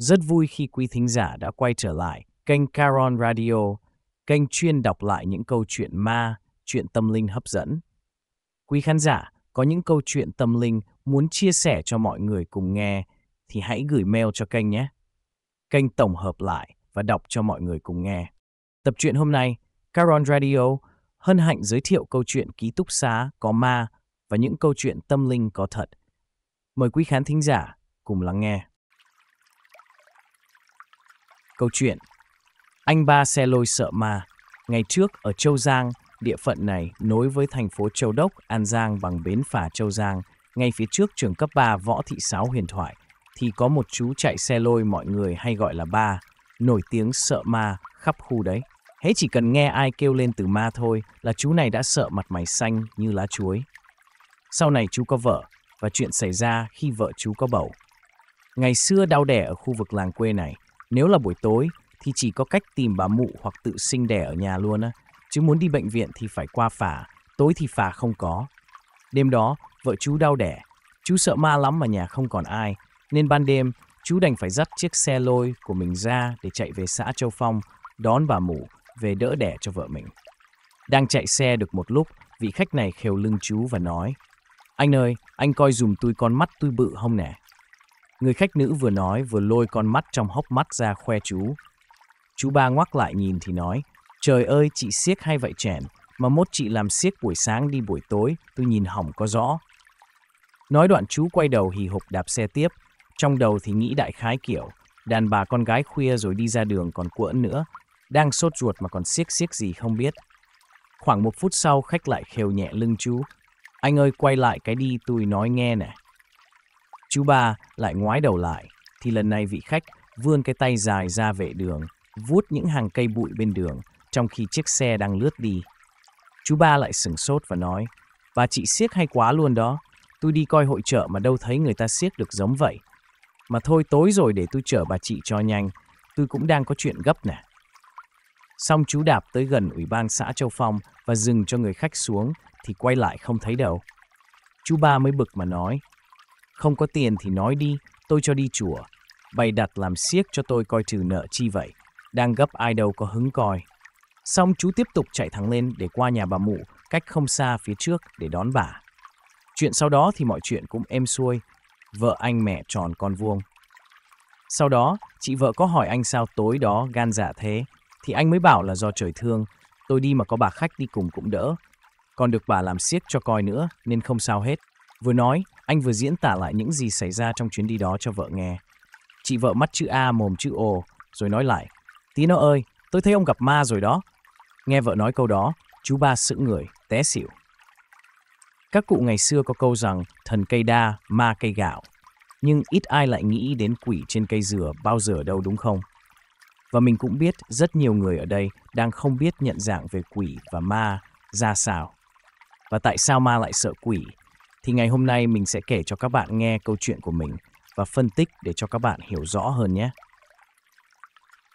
Rất vui khi quý thính giả đã quay trở lại kênh Caron Radio, kênh chuyên đọc lại những câu chuyện ma, chuyện tâm linh hấp dẫn. Quý khán giả có những câu chuyện tâm linh muốn chia sẻ cho mọi người cùng nghe thì hãy gửi mail cho kênh nhé. Kênh tổng hợp lại và đọc cho mọi người cùng nghe. Tập truyện hôm nay, Caron Radio hân hạnh giới thiệu câu chuyện ký túc xá có ma và những câu chuyện tâm linh có thật. Mời quý khán thính giả cùng lắng nghe. Câu chuyện Anh ba xe lôi sợ ma Ngày trước ở Châu Giang, địa phận này nối với thành phố Châu Đốc, An Giang bằng bến phà Châu Giang, ngay phía trước trường cấp 3 Võ Thị sáu huyền thoại, thì có một chú chạy xe lôi mọi người hay gọi là ba, nổi tiếng sợ ma khắp khu đấy. Hễ chỉ cần nghe ai kêu lên từ ma thôi là chú này đã sợ mặt mày xanh như lá chuối. Sau này chú có vợ, và chuyện xảy ra khi vợ chú có bầu. Ngày xưa đau đẻ ở khu vực làng quê này, nếu là buổi tối thì chỉ có cách tìm bà mụ hoặc tự sinh đẻ ở nhà luôn á. Chứ muốn đi bệnh viện thì phải qua phà tối thì phà không có. Đêm đó, vợ chú đau đẻ, chú sợ ma lắm mà nhà không còn ai. Nên ban đêm, chú đành phải dắt chiếc xe lôi của mình ra để chạy về xã Châu Phong, đón bà mụ về đỡ đẻ cho vợ mình. Đang chạy xe được một lúc, vị khách này khều lưng chú và nói Anh ơi, anh coi dùm tôi con mắt tôi bự không nè? Người khách nữ vừa nói vừa lôi con mắt trong hốc mắt ra khoe chú. Chú ba ngoắc lại nhìn thì nói, trời ơi chị siếc hay vậy chèn, mà mốt chị làm siếc buổi sáng đi buổi tối, tôi nhìn hỏng có rõ. Nói đoạn chú quay đầu hì hục đạp xe tiếp, trong đầu thì nghĩ đại khái kiểu, đàn bà con gái khuya rồi đi ra đường còn cuộn nữa, đang sốt ruột mà còn siếc siếc gì không biết. Khoảng một phút sau khách lại khều nhẹ lưng chú, anh ơi quay lại cái đi tôi nói nghe nè. Chú ba lại ngoái đầu lại, thì lần này vị khách vươn cái tay dài ra vệ đường, vuốt những hàng cây bụi bên đường, trong khi chiếc xe đang lướt đi. Chú ba lại sửng sốt và nói, bà chị siếc hay quá luôn đó, tôi đi coi hội chợ mà đâu thấy người ta siếc được giống vậy. Mà thôi tối rồi để tôi chở bà chị cho nhanh, tôi cũng đang có chuyện gấp nè. Xong chú đạp tới gần ủy ban xã Châu Phong và dừng cho người khách xuống thì quay lại không thấy đâu. Chú ba mới bực mà nói, không có tiền thì nói đi, tôi cho đi chùa. Bày đặt làm siếc cho tôi coi trừ nợ chi vậy. Đang gấp ai đâu có hứng coi. Xong chú tiếp tục chạy thẳng lên để qua nhà bà mụ, cách không xa phía trước để đón bà. Chuyện sau đó thì mọi chuyện cũng êm xuôi, vợ anh mẹ tròn con vuông. Sau đó, chị vợ có hỏi anh sao tối đó gan dạ thế, thì anh mới bảo là do trời thương, tôi đi mà có bà khách đi cùng cũng đỡ. Còn được bà làm siếc cho coi nữa nên không sao hết. Vừa nói, anh vừa diễn tả lại những gì xảy ra trong chuyến đi đó cho vợ nghe. Chị vợ mắt chữ A mồm chữ O, rồi nói lại. Tí nó ơi, tôi thấy ông gặp ma rồi đó. Nghe vợ nói câu đó, chú ba sững người, té xỉu. Các cụ ngày xưa có câu rằng thần cây đa, ma cây gạo. Nhưng ít ai lại nghĩ đến quỷ trên cây dừa bao giờ đâu đúng không? Và mình cũng biết rất nhiều người ở đây đang không biết nhận dạng về quỷ và ma ra sao. Và tại sao ma lại sợ quỷ thì ngày hôm nay mình sẽ kể cho các bạn nghe câu chuyện của mình và phân tích để cho các bạn hiểu rõ hơn nhé.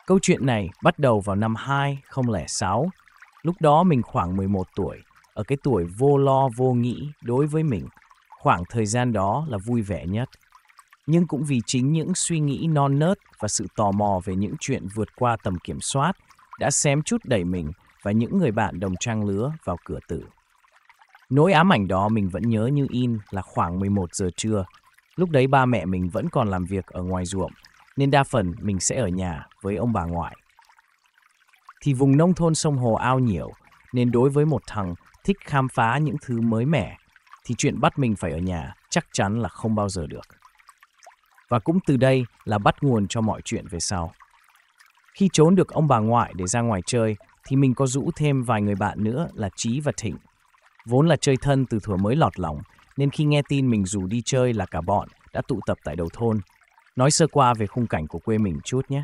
Câu chuyện này bắt đầu vào năm 2006. Lúc đó mình khoảng 11 tuổi, ở cái tuổi vô lo vô nghĩ đối với mình. Khoảng thời gian đó là vui vẻ nhất. Nhưng cũng vì chính những suy nghĩ non nớt và sự tò mò về những chuyện vượt qua tầm kiểm soát đã xém chút đẩy mình và những người bạn đồng trang lứa vào cửa tử. Nỗi ám ảnh đó mình vẫn nhớ như in là khoảng 11 giờ trưa. Lúc đấy ba mẹ mình vẫn còn làm việc ở ngoài ruộng, nên đa phần mình sẽ ở nhà với ông bà ngoại. Thì vùng nông thôn sông hồ ao nhiều, nên đối với một thằng thích khám phá những thứ mới mẻ, thì chuyện bắt mình phải ở nhà chắc chắn là không bao giờ được. Và cũng từ đây là bắt nguồn cho mọi chuyện về sau. Khi trốn được ông bà ngoại để ra ngoài chơi, thì mình có rũ thêm vài người bạn nữa là Trí và Thịnh Vốn là chơi thân từ thuở mới lọt lòng nên khi nghe tin mình rủ đi chơi là cả bọn đã tụ tập tại đầu thôn. Nói sơ qua về khung cảnh của quê mình chút nhé.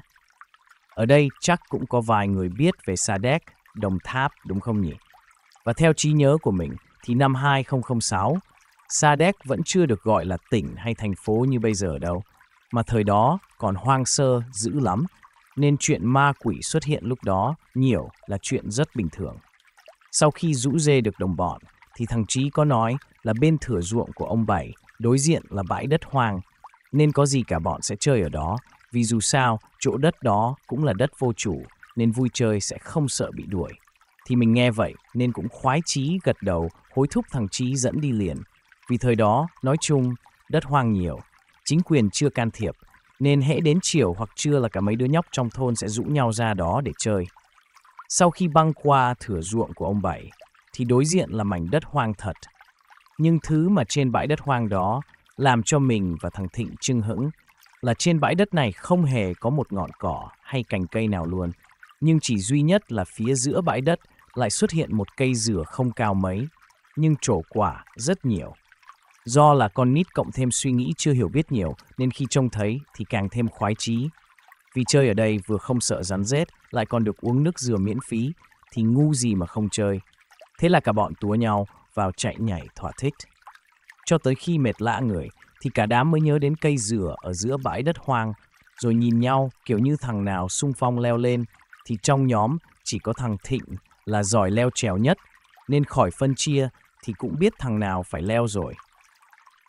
Ở đây chắc cũng có vài người biết về Sa Đéc, Đồng Tháp đúng không nhỉ? Và theo trí nhớ của mình thì năm 2006, Sa Đéc vẫn chưa được gọi là tỉnh hay thành phố như bây giờ đâu, mà thời đó còn hoang sơ dữ lắm, nên chuyện ma quỷ xuất hiện lúc đó nhiều là chuyện rất bình thường. Sau khi rũ dê được đồng bọn, thì thằng Trí có nói là bên thửa ruộng của ông Bảy đối diện là bãi đất hoang, nên có gì cả bọn sẽ chơi ở đó, vì dù sao chỗ đất đó cũng là đất vô chủ, nên vui chơi sẽ không sợ bị đuổi. Thì mình nghe vậy nên cũng khoái chí gật đầu hối thúc thằng Trí dẫn đi liền. Vì thời đó, nói chung, đất hoang nhiều, chính quyền chưa can thiệp, nên hễ đến chiều hoặc trưa là cả mấy đứa nhóc trong thôn sẽ rũ nhau ra đó để chơi. Sau khi băng qua thửa ruộng của ông Bảy, thì đối diện là mảnh đất hoang thật. Nhưng thứ mà trên bãi đất hoang đó làm cho mình và thằng Thịnh chưng hững là trên bãi đất này không hề có một ngọn cỏ hay cành cây nào luôn, nhưng chỉ duy nhất là phía giữa bãi đất lại xuất hiện một cây dừa không cao mấy, nhưng trổ quả rất nhiều. Do là con nít cộng thêm suy nghĩ chưa hiểu biết nhiều nên khi trông thấy thì càng thêm khoái chí vì chơi ở đây vừa không sợ rắn rết, lại còn được uống nước dừa miễn phí, thì ngu gì mà không chơi. Thế là cả bọn túa nhau vào chạy nhảy thỏa thích. Cho tới khi mệt lạ người, thì cả đám mới nhớ đến cây dừa ở giữa bãi đất hoang, rồi nhìn nhau kiểu như thằng nào sung phong leo lên, thì trong nhóm chỉ có thằng Thịnh là giỏi leo trèo nhất, nên khỏi phân chia thì cũng biết thằng nào phải leo rồi.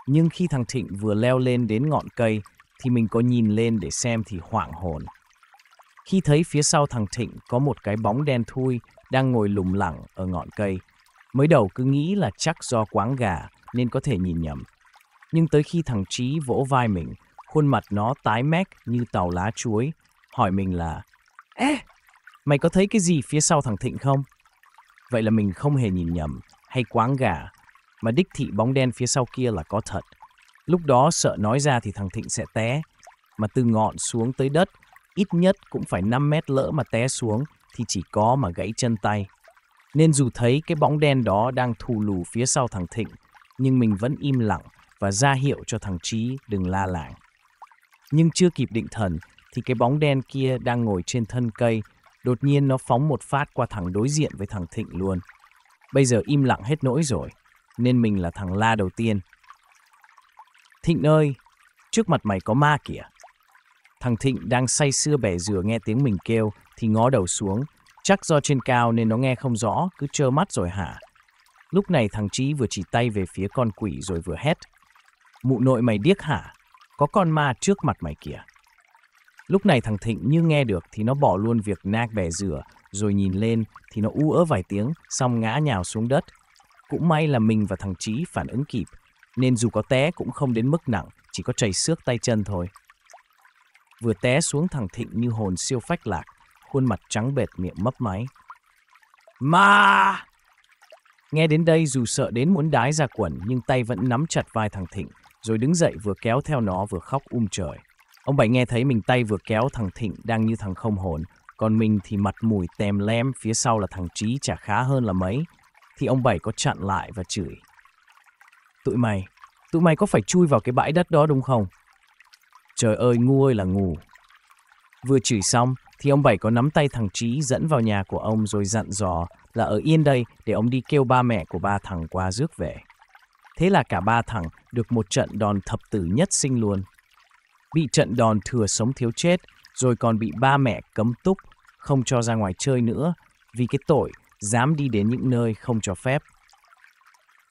Nhưng khi thằng Thịnh vừa leo lên đến ngọn cây thì mình có nhìn lên để xem thì hoảng hồn. Khi thấy phía sau thằng Thịnh có một cái bóng đen thui đang ngồi lùm lẳng ở ngọn cây. Mới đầu cứ nghĩ là chắc do quáng gà nên có thể nhìn nhầm. Nhưng tới khi thằng Trí vỗ vai mình, khuôn mặt nó tái mét như tàu lá chuối, hỏi mình là Ê, mày có thấy cái gì phía sau thằng Thịnh không? Vậy là mình không hề nhìn nhầm hay quáng gà, mà đích thị bóng đen phía sau kia là có thật. Lúc đó sợ nói ra thì thằng Thịnh sẽ té, mà từ ngọn xuống tới đất, ít nhất cũng phải 5 mét lỡ mà té xuống thì chỉ có mà gãy chân tay. Nên dù thấy cái bóng đen đó đang thù lù phía sau thằng Thịnh, nhưng mình vẫn im lặng và ra hiệu cho thằng Trí đừng la làng. Nhưng chưa kịp định thần thì cái bóng đen kia đang ngồi trên thân cây, đột nhiên nó phóng một phát qua thẳng đối diện với thằng Thịnh luôn. Bây giờ im lặng hết nỗi rồi, nên mình là thằng la đầu tiên Thịnh ơi, trước mặt mày có ma kìa. Thằng Thịnh đang say sưa bẻ dừa nghe tiếng mình kêu thì ngó đầu xuống. Chắc do trên cao nên nó nghe không rõ, cứ trơ mắt rồi hả. Lúc này thằng Chí vừa chỉ tay về phía con quỷ rồi vừa hét. Mụ nội mày điếc hả? Có con ma trước mặt mày kìa. Lúc này thằng Thịnh như nghe được thì nó bỏ luôn việc nag bẻ dừa, rồi nhìn lên thì nó u ớ vài tiếng, xong ngã nhào xuống đất. Cũng may là mình và thằng Chí phản ứng kịp, nên dù có té cũng không đến mức nặng, chỉ có chảy xước tay chân thôi. Vừa té xuống thằng Thịnh như hồn siêu phách lạc, khuôn mặt trắng bệt miệng mấp máy. Ma! Nghe đến đây dù sợ đến muốn đái ra quần nhưng tay vẫn nắm chặt vai thằng Thịnh, rồi đứng dậy vừa kéo theo nó vừa khóc um trời. Ông Bảy nghe thấy mình tay vừa kéo thằng Thịnh đang như thằng không hồn, còn mình thì mặt mùi tèm lem, phía sau là thằng Trí chả khá hơn là mấy. Thì ông Bảy có chặn lại và chửi. Tụi mày, tụi mày có phải chui vào cái bãi đất đó đúng không? Trời ơi, ngu ơi là ngủ. Vừa chửi xong, thì ông Bảy có nắm tay thằng Trí dẫn vào nhà của ông rồi dặn dò là ở yên đây để ông đi kêu ba mẹ của ba thằng qua rước về. Thế là cả ba thằng được một trận đòn thập tử nhất sinh luôn. Bị trận đòn thừa sống thiếu chết, rồi còn bị ba mẹ cấm túc, không cho ra ngoài chơi nữa vì cái tội dám đi đến những nơi không cho phép.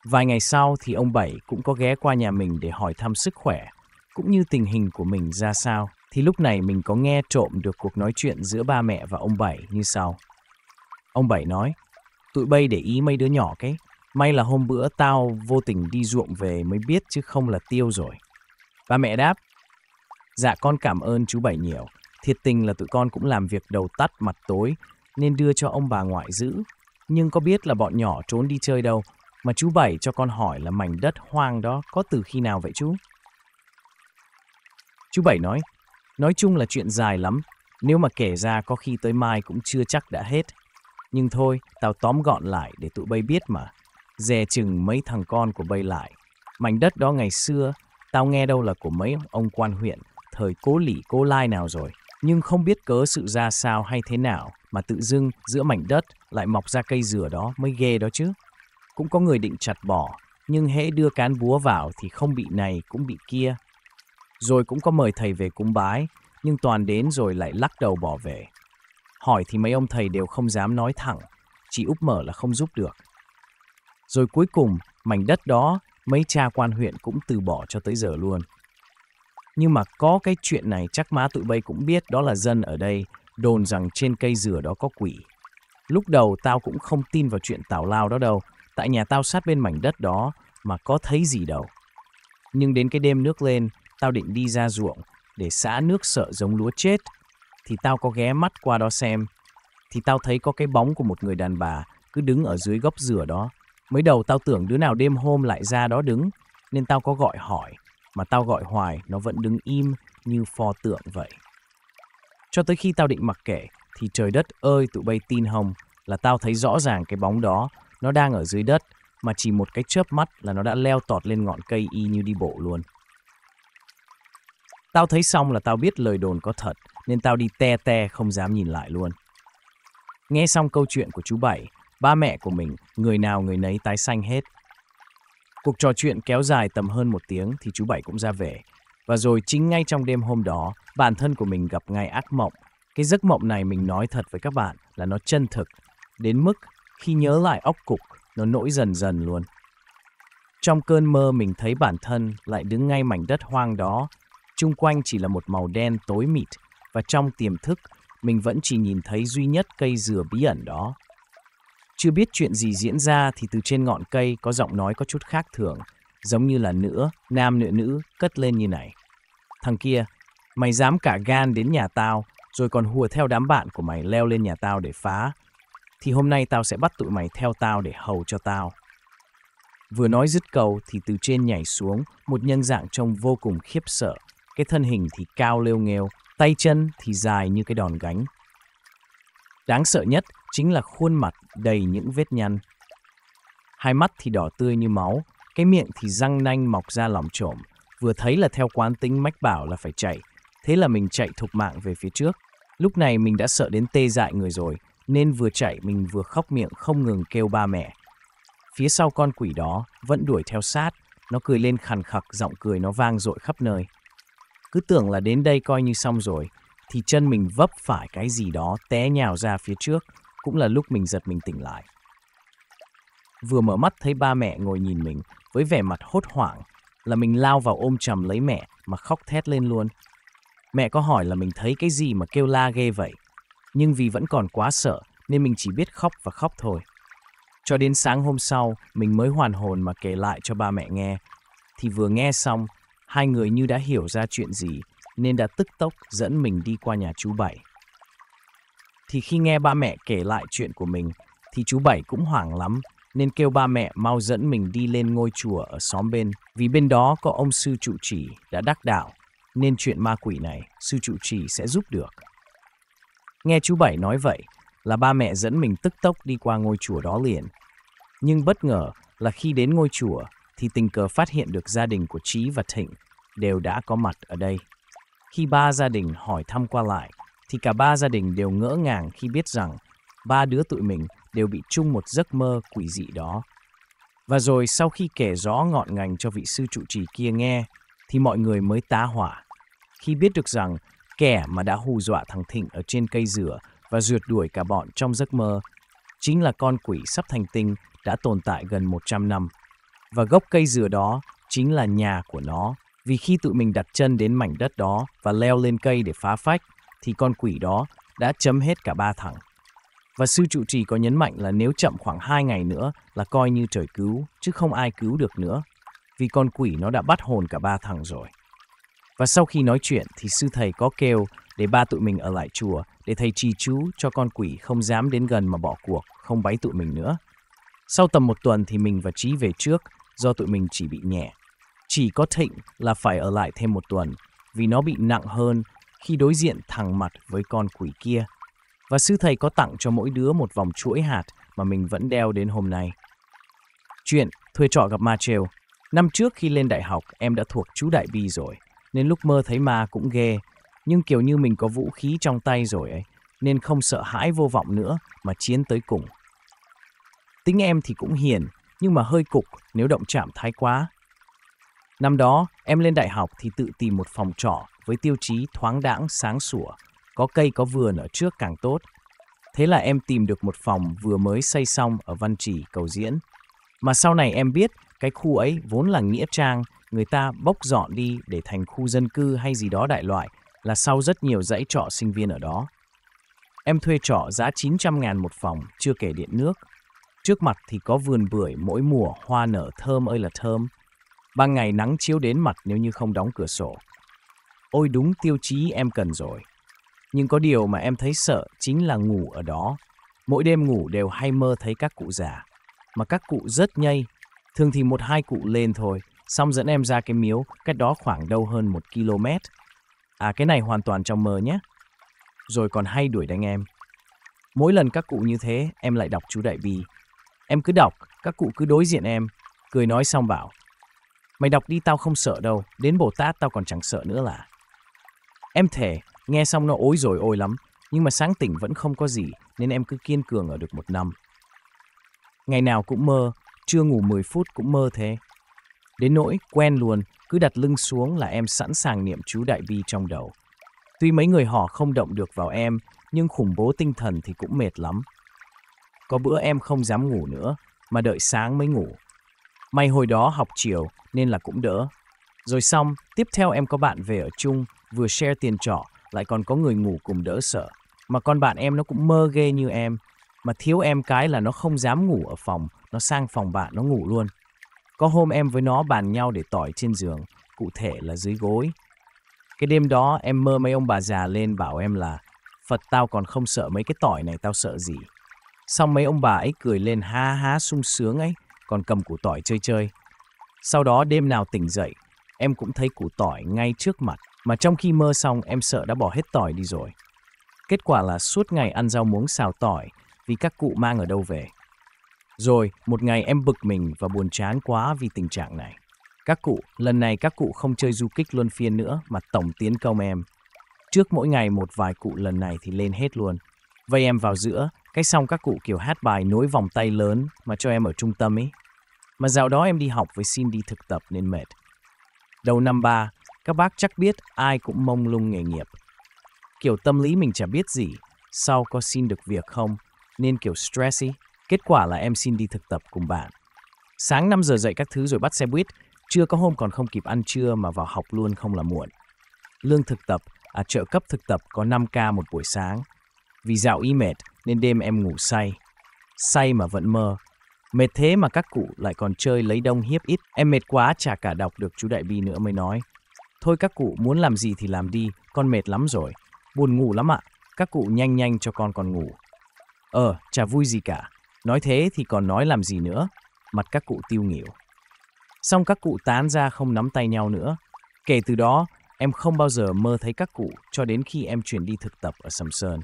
Vài ngày sau thì ông Bảy cũng có ghé qua nhà mình để hỏi thăm sức khỏe, cũng như tình hình của mình ra sao. Thì lúc này mình có nghe trộm được cuộc nói chuyện giữa ba mẹ và ông Bảy như sau. Ông Bảy nói, tụi bay để ý mấy đứa nhỏ cái. May là hôm bữa tao vô tình đi ruộng về mới biết chứ không là tiêu rồi. Ba mẹ đáp, dạ con cảm ơn chú Bảy nhiều. Thiệt tình là tụi con cũng làm việc đầu tắt mặt tối nên đưa cho ông bà ngoại giữ. Nhưng có biết là bọn nhỏ trốn đi chơi đâu, mà chú Bảy cho con hỏi là mảnh đất hoang đó có từ khi nào vậy chú? Chú Bảy nói, nói chung là chuyện dài lắm, nếu mà kể ra có khi tới mai cũng chưa chắc đã hết. Nhưng thôi, tao tóm gọn lại để tụi bay biết mà. Dè chừng mấy thằng con của bay lại. Mảnh đất đó ngày xưa, tao nghe đâu là của mấy ông quan huyện, thời cố lỉ cố lai nào rồi. Nhưng không biết cớ sự ra sao hay thế nào mà tự dưng giữa mảnh đất lại mọc ra cây dừa đó mới ghê đó chứ. Cũng có người định chặt bỏ, nhưng hễ đưa cán búa vào thì không bị này cũng bị kia. Rồi cũng có mời thầy về cúng bái, nhưng toàn đến rồi lại lắc đầu bỏ về. Hỏi thì mấy ông thầy đều không dám nói thẳng, chỉ úp mở là không giúp được. Rồi cuối cùng, mảnh đất đó, mấy cha quan huyện cũng từ bỏ cho tới giờ luôn. Nhưng mà có cái chuyện này chắc má tụi bay cũng biết đó là dân ở đây, đồn rằng trên cây dừa đó có quỷ. Lúc đầu tao cũng không tin vào chuyện tào lao đó đâu, Tại nhà tao sát bên mảnh đất đó mà có thấy gì đâu. Nhưng đến cái đêm nước lên, tao định đi ra ruộng để xã nước sợ giống lúa chết. Thì tao có ghé mắt qua đó xem. Thì tao thấy có cái bóng của một người đàn bà cứ đứng ở dưới gốc dừa đó. Mới đầu tao tưởng đứa nào đêm hôm lại ra đó đứng, nên tao có gọi hỏi. Mà tao gọi hoài, nó vẫn đứng im như pho tượng vậy. Cho tới khi tao định mặc kệ, thì trời đất ơi tụi bay tin hồng là tao thấy rõ ràng cái bóng đó nó đang ở dưới đất, mà chỉ một cái chớp mắt là nó đã leo tọt lên ngọn cây y như đi bộ luôn. Tao thấy xong là tao biết lời đồn có thật, nên tao đi te te không dám nhìn lại luôn. Nghe xong câu chuyện của chú Bảy, ba mẹ của mình, người nào người nấy tái xanh hết. Cuộc trò chuyện kéo dài tầm hơn một tiếng thì chú Bảy cũng ra về. Và rồi chính ngay trong đêm hôm đó, bản thân của mình gặp ngay ác mộng. Cái giấc mộng này mình nói thật với các bạn là nó chân thực, đến mức khi nhớ lại óc cục, nó nổi dần dần luôn. Trong cơn mơ mình thấy bản thân lại đứng ngay mảnh đất hoang đó, chung quanh chỉ là một màu đen tối mịt và trong tiềm thức mình vẫn chỉ nhìn thấy duy nhất cây dừa bí ẩn đó. Chưa biết chuyện gì diễn ra thì từ trên ngọn cây có giọng nói có chút khác thường, giống như là nữa, nam nữ nữ cất lên như này. Thằng kia, mày dám cả gan đến nhà tao, rồi còn hùa theo đám bạn của mày leo lên nhà tao để phá, thì hôm nay tao sẽ bắt tụi mày theo tao để hầu cho tao. Vừa nói dứt câu thì từ trên nhảy xuống, một nhân dạng trông vô cùng khiếp sợ. Cái thân hình thì cao lêu nghêu, tay chân thì dài như cái đòn gánh. Đáng sợ nhất chính là khuôn mặt đầy những vết nhăn. Hai mắt thì đỏ tươi như máu, cái miệng thì răng nanh mọc ra lỏng trộm. Vừa thấy là theo quán tính mách bảo là phải chạy. Thế là mình chạy thục mạng về phía trước. Lúc này mình đã sợ đến tê dại người rồi, nên vừa chạy mình vừa khóc miệng không ngừng kêu ba mẹ. Phía sau con quỷ đó vẫn đuổi theo sát, nó cười lên khàn khặc, giọng cười nó vang dội khắp nơi. Cứ tưởng là đến đây coi như xong rồi, thì chân mình vấp phải cái gì đó té nhào ra phía trước, cũng là lúc mình giật mình tỉnh lại. Vừa mở mắt thấy ba mẹ ngồi nhìn mình với vẻ mặt hốt hoảng là mình lao vào ôm chầm lấy mẹ mà khóc thét lên luôn. Mẹ có hỏi là mình thấy cái gì mà kêu la ghê vậy? nhưng vì vẫn còn quá sợ nên mình chỉ biết khóc và khóc thôi. Cho đến sáng hôm sau, mình mới hoàn hồn mà kể lại cho ba mẹ nghe. Thì vừa nghe xong, hai người như đã hiểu ra chuyện gì nên đã tức tốc dẫn mình đi qua nhà chú Bảy. Thì khi nghe ba mẹ kể lại chuyện của mình, thì chú Bảy cũng hoảng lắm nên kêu ba mẹ mau dẫn mình đi lên ngôi chùa ở xóm bên vì bên đó có ông sư trụ trì đã đắc đạo nên chuyện ma quỷ này sư trụ trì sẽ giúp được. Nghe chú Bảy nói vậy là ba mẹ dẫn mình tức tốc đi qua ngôi chùa đó liền. Nhưng bất ngờ là khi đến ngôi chùa thì tình cờ phát hiện được gia đình của Trí và Thịnh đều đã có mặt ở đây. Khi ba gia đình hỏi thăm qua lại thì cả ba gia đình đều ngỡ ngàng khi biết rằng ba đứa tụi mình đều bị chung một giấc mơ quỷ dị đó. Và rồi sau khi kể rõ ngọn ngành cho vị sư trụ trì kia nghe thì mọi người mới tá hỏa khi biết được rằng kẻ mà đã hù dọa thằng Thịnh ở trên cây dừa và rượt đuổi cả bọn trong giấc mơ, chính là con quỷ sắp thành tinh đã tồn tại gần 100 năm. Và gốc cây dừa đó chính là nhà của nó, vì khi tụi mình đặt chân đến mảnh đất đó và leo lên cây để phá phách, thì con quỷ đó đã chấm hết cả ba thằng. Và sư trụ trì có nhấn mạnh là nếu chậm khoảng 2 ngày nữa là coi như trời cứu, chứ không ai cứu được nữa. Vì con quỷ nó đã bắt hồn cả ba thằng rồi. Và sau khi nói chuyện thì sư thầy có kêu để ba tụi mình ở lại chùa để thầy trì chú cho con quỷ không dám đến gần mà bỏ cuộc, không bấy tụi mình nữa. Sau tầm một tuần thì mình và Trí về trước do tụi mình chỉ bị nhẹ. Chỉ có Thịnh là phải ở lại thêm một tuần vì nó bị nặng hơn khi đối diện thẳng mặt với con quỷ kia. Và sư thầy có tặng cho mỗi đứa một vòng chuỗi hạt mà mình vẫn đeo đến hôm nay. Chuyện thuê trọ gặp ma trêu. Năm trước khi lên đại học, em đã thuộc chú Đại Bi rồi nên lúc mơ thấy ma cũng ghê. Nhưng kiểu như mình có vũ khí trong tay rồi ấy, nên không sợ hãi vô vọng nữa mà chiến tới cùng. Tính em thì cũng hiền, nhưng mà hơi cục nếu động chạm thái quá. Năm đó, em lên đại học thì tự tìm một phòng trọ với tiêu chí thoáng đãng sáng sủa, có cây có vườn ở trước càng tốt. Thế là em tìm được một phòng vừa mới xây xong ở Văn Trì, Cầu Diễn. Mà sau này em biết cái khu ấy vốn là nghĩa trang người ta bốc dọn đi để thành khu dân cư hay gì đó đại loại là sau rất nhiều dãy trọ sinh viên ở đó. Em thuê trọ giá 900 ngàn một phòng, chưa kể điện nước. Trước mặt thì có vườn bưởi mỗi mùa hoa nở thơm ơi là thơm. Ban ngày nắng chiếu đến mặt nếu như không đóng cửa sổ. Ôi đúng tiêu chí em cần rồi. Nhưng có điều mà em thấy sợ chính là ngủ ở đó. Mỗi đêm ngủ đều hay mơ thấy các cụ già. Mà các cụ rất nhây, thường thì một hai cụ lên thôi, xong dẫn em ra cái miếu, cách đó khoảng đâu hơn một km. À cái này hoàn toàn trong mơ nhé. Rồi còn hay đuổi đánh em. Mỗi lần các cụ như thế, em lại đọc chú Đại bi Em cứ đọc, các cụ cứ đối diện em, cười nói xong bảo. Mày đọc đi tao không sợ đâu, đến Bồ Tát tao còn chẳng sợ nữa là. Em thề, nghe xong nó ối rồi ôi lắm, nhưng mà sáng tỉnh vẫn không có gì, nên em cứ kiên cường ở được một năm. Ngày nào cũng mơ, chưa ngủ 10 phút cũng mơ thế, Đến nỗi quen luôn, cứ đặt lưng xuống là em sẵn sàng niệm chú đại bi trong đầu. Tuy mấy người họ không động được vào em, nhưng khủng bố tinh thần thì cũng mệt lắm. Có bữa em không dám ngủ nữa, mà đợi sáng mới ngủ. May hồi đó học chiều nên là cũng đỡ. Rồi xong, tiếp theo em có bạn về ở chung, vừa share tiền trọ, lại còn có người ngủ cùng đỡ sợ. Mà con bạn em nó cũng mơ ghê như em, mà thiếu em cái là nó không dám ngủ ở phòng, nó sang phòng bạn nó ngủ luôn. Có hôm em với nó bàn nhau để tỏi trên giường, cụ thể là dưới gối. Cái đêm đó em mơ mấy ông bà già lên bảo em là Phật tao còn không sợ mấy cái tỏi này tao sợ gì. Xong mấy ông bà ấy cười lên ha ha sung sướng ấy, còn cầm củ tỏi chơi chơi. Sau đó đêm nào tỉnh dậy, em cũng thấy củ tỏi ngay trước mặt. Mà trong khi mơ xong em sợ đã bỏ hết tỏi đi rồi. Kết quả là suốt ngày ăn rau muống xào tỏi vì các cụ mang ở đâu về. Rồi, một ngày em bực mình và buồn chán quá vì tình trạng này. Các cụ, lần này các cụ không chơi du kích luân phiên nữa mà tổng tiến công em. Trước mỗi ngày một vài cụ lần này thì lên hết luôn. Vây em vào giữa, cách xong các cụ kiểu hát bài nối vòng tay lớn mà cho em ở trung tâm ấy. Mà dạo đó em đi học với xin đi thực tập nên mệt. Đầu năm ba, các bác chắc biết ai cũng mông lung nghề nghiệp. Kiểu tâm lý mình chả biết gì, sau có xin được việc không, nên kiểu stressy Kết quả là em xin đi thực tập cùng bạn. Sáng 5 giờ dậy các thứ rồi bắt xe buýt, chưa có hôm còn không kịp ăn trưa mà vào học luôn không là muộn. Lương thực tập, à trợ cấp thực tập có 5k một buổi sáng. Vì dạo y mệt nên đêm em ngủ say. Say mà vẫn mơ. Mệt thế mà các cụ lại còn chơi lấy đông hiếp ít. Em mệt quá chả cả đọc được chú Đại Bi nữa mới nói. Thôi các cụ muốn làm gì thì làm đi, con mệt lắm rồi. Buồn ngủ lắm ạ, các cụ nhanh nhanh cho con còn ngủ. Ờ, chả vui gì cả, Nói thế thì còn nói làm gì nữa, mặt các cụ tiêu nghỉu. Xong các cụ tán ra không nắm tay nhau nữa. Kể từ đó, em không bao giờ mơ thấy các cụ cho đến khi em chuyển đi thực tập ở Sầm Sơn.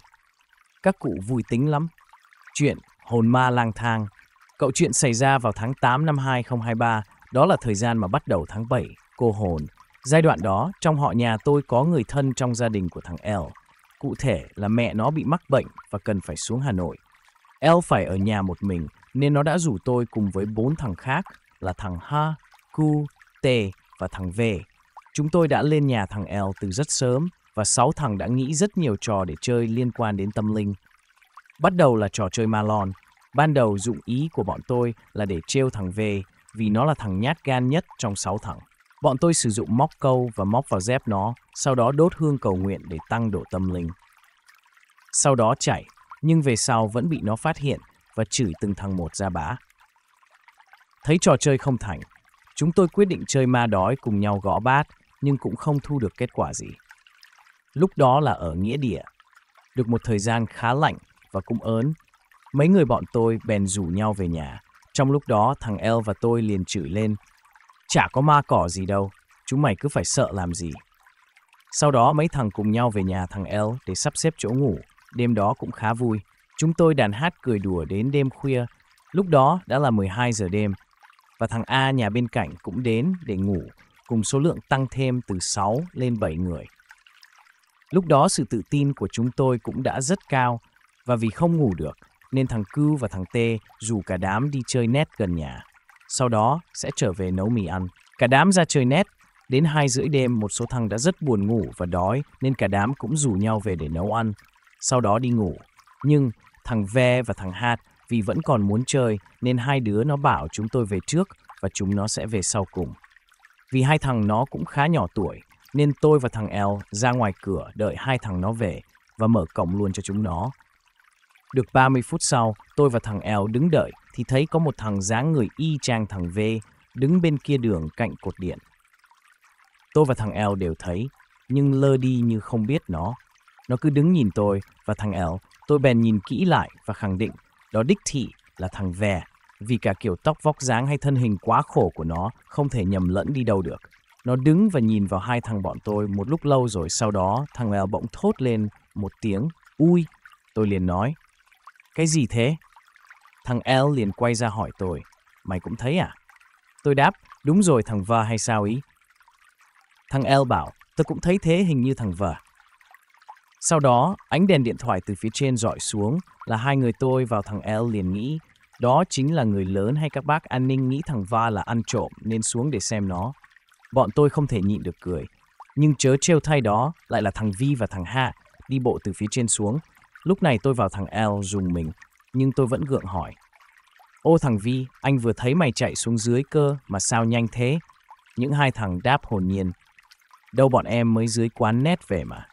Các cụ vui tính lắm. Chuyện hồn ma lang thang. Cậu chuyện xảy ra vào tháng 8 năm 2023, đó là thời gian mà bắt đầu tháng 7, cô hồn. Giai đoạn đó, trong họ nhà tôi có người thân trong gia đình của thằng L. Cụ thể là mẹ nó bị mắc bệnh và cần phải xuống Hà Nội. El phải ở nhà một mình nên nó đã rủ tôi cùng với bốn thằng khác là thằng Ha, Ku, Tề và thằng Về. Chúng tôi đã lên nhà thằng El từ rất sớm và sáu thằng đã nghĩ rất nhiều trò để chơi liên quan đến tâm linh. Bắt đầu là trò chơi ma Malon. Ban đầu dụng ý của bọn tôi là để trêu thằng Về vì nó là thằng nhát gan nhất trong sáu thằng. Bọn tôi sử dụng móc câu và móc vào dép nó, sau đó đốt hương cầu nguyện để tăng độ tâm linh. Sau đó chảy, nhưng về sau vẫn bị nó phát hiện và chửi từng thằng một ra bã. Thấy trò chơi không thành, chúng tôi quyết định chơi ma đói cùng nhau gõ bát, nhưng cũng không thu được kết quả gì. Lúc đó là ở nghĩa địa, được một thời gian khá lạnh và cũng ớn, mấy người bọn tôi bèn rủ nhau về nhà. Trong lúc đó, thằng El và tôi liền chửi lên, chả có ma cỏ gì đâu, chúng mày cứ phải sợ làm gì. Sau đó mấy thằng cùng nhau về nhà thằng El để sắp xếp chỗ ngủ Đêm đó cũng khá vui. Chúng tôi đàn hát cười đùa đến đêm khuya. Lúc đó đã là 12 giờ đêm. Và thằng A nhà bên cạnh cũng đến để ngủ, cùng số lượng tăng thêm từ 6 lên 7 người. Lúc đó sự tự tin của chúng tôi cũng đã rất cao và vì không ngủ được nên thằng Cư và thằng Tê rủ cả đám đi chơi nét gần nhà. Sau đó sẽ trở về nấu mì ăn. Cả đám ra chơi nét đến 2 rưỡi đêm một số thằng đã rất buồn ngủ và đói nên cả đám cũng rủ nhau về để nấu ăn sau đó đi ngủ. Nhưng thằng Ve và thằng Hạt vì vẫn còn muốn chơi nên hai đứa nó bảo chúng tôi về trước và chúng nó sẽ về sau cùng. Vì hai thằng nó cũng khá nhỏ tuổi nên tôi và thằng El ra ngoài cửa đợi hai thằng nó về và mở cổng luôn cho chúng nó. Được 30 phút sau, tôi và thằng El đứng đợi thì thấy có một thằng dáng người y chang thằng V đứng bên kia đường cạnh cột điện. Tôi và thằng El đều thấy, nhưng lơ đi như không biết nó. Nó cứ đứng nhìn tôi và thằng L. Tôi bèn nhìn kỹ lại và khẳng định đó đích thị là thằng Vè vì cả kiểu tóc vóc dáng hay thân hình quá khổ của nó không thể nhầm lẫn đi đâu được. Nó đứng và nhìn vào hai thằng bọn tôi một lúc lâu rồi sau đó thằng L bỗng thốt lên một tiếng Ui, tôi liền nói. Cái gì thế? Thằng L liền quay ra hỏi tôi. Mày cũng thấy à? Tôi đáp, đúng rồi thằng Va hay sao ý? Thằng L bảo, tôi cũng thấy thế hình như thằng Va. Sau đó, ánh đèn điện thoại từ phía trên dọi xuống là hai người tôi vào thằng L liền nghĩ đó chính là người lớn hay các bác an ninh nghĩ thằng Va là ăn trộm nên xuống để xem nó. Bọn tôi không thể nhịn được cười. Nhưng chớ trêu thay đó lại là thằng Vi và thằng Hạ đi bộ từ phía trên xuống. Lúc này tôi vào thằng L dùng mình, nhưng tôi vẫn gượng hỏi. Ô thằng Vi, anh vừa thấy mày chạy xuống dưới cơ mà sao nhanh thế? Những hai thằng đáp hồn nhiên. Đâu bọn em mới dưới quán nét về mà.